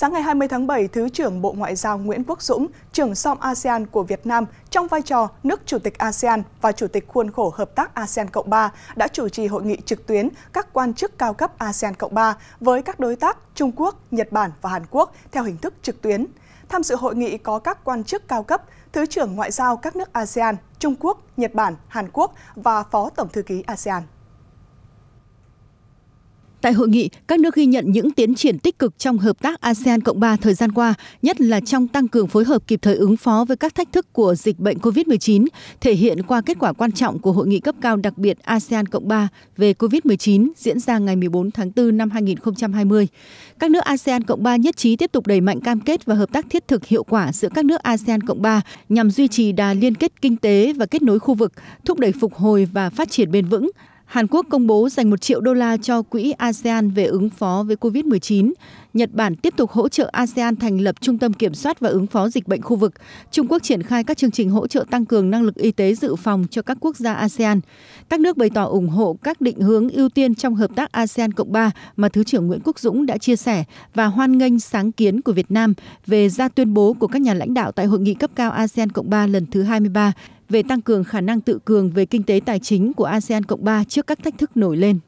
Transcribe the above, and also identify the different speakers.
Speaker 1: sáng ngày hai mươi tháng bảy thứ trưởng bộ ngoại giao nguyễn quốc dũng trưởng som asean của việt nam trong vai trò nước chủ tịch asean và chủ tịch khuôn khổ hợp tác asean cộng ba đã chủ trì hội nghị trực tuyến các quan chức cao cấp asean cộng ba với các đối tác trung quốc nhật bản và hàn quốc theo hình thức trực tuyến tham dự hội nghị có các quan chức cao cấp thứ trưởng ngoại giao các nước asean trung quốc nhật bản hàn quốc và phó tổng thư ký asean Tại hội nghị, các nước ghi nhận những tiến triển tích cực trong hợp
Speaker 2: tác ASEAN Cộng 3 thời gian qua, nhất là trong tăng cường phối hợp kịp thời ứng phó với các thách thức của dịch bệnh COVID-19, thể hiện qua kết quả quan trọng của hội nghị cấp cao đặc biệt ASEAN Cộng 3 về COVID-19 diễn ra ngày 14 tháng 4 năm 2020. Các nước ASEAN Cộng 3 nhất trí tiếp tục đẩy mạnh cam kết và hợp tác thiết thực hiệu quả giữa các nước ASEAN Cộng 3 nhằm duy trì đà liên kết kinh tế và kết nối khu vực, thúc đẩy phục hồi và phát triển bền vững Hàn Quốc công bố dành 1 triệu đô la cho quỹ ASEAN về ứng phó với COVID-19. Nhật Bản tiếp tục hỗ trợ ASEAN thành lập Trung tâm Kiểm soát và ứng phó dịch bệnh khu vực. Trung Quốc triển khai các chương trình hỗ trợ tăng cường năng lực y tế dự phòng cho các quốc gia ASEAN. Các nước bày tỏ ủng hộ các định hướng ưu tiên trong hợp tác ASEAN Cộng 3 mà Thứ trưởng Nguyễn Quốc Dũng đã chia sẻ và hoan nghênh sáng kiến của Việt Nam về ra tuyên bố của các nhà lãnh đạo tại Hội nghị cấp cao ASEAN Cộng 3 lần thứ 23 về tăng cường khả năng tự cường về kinh tế tài chính của ASEAN Cộng 3 trước các thách thức nổi lên.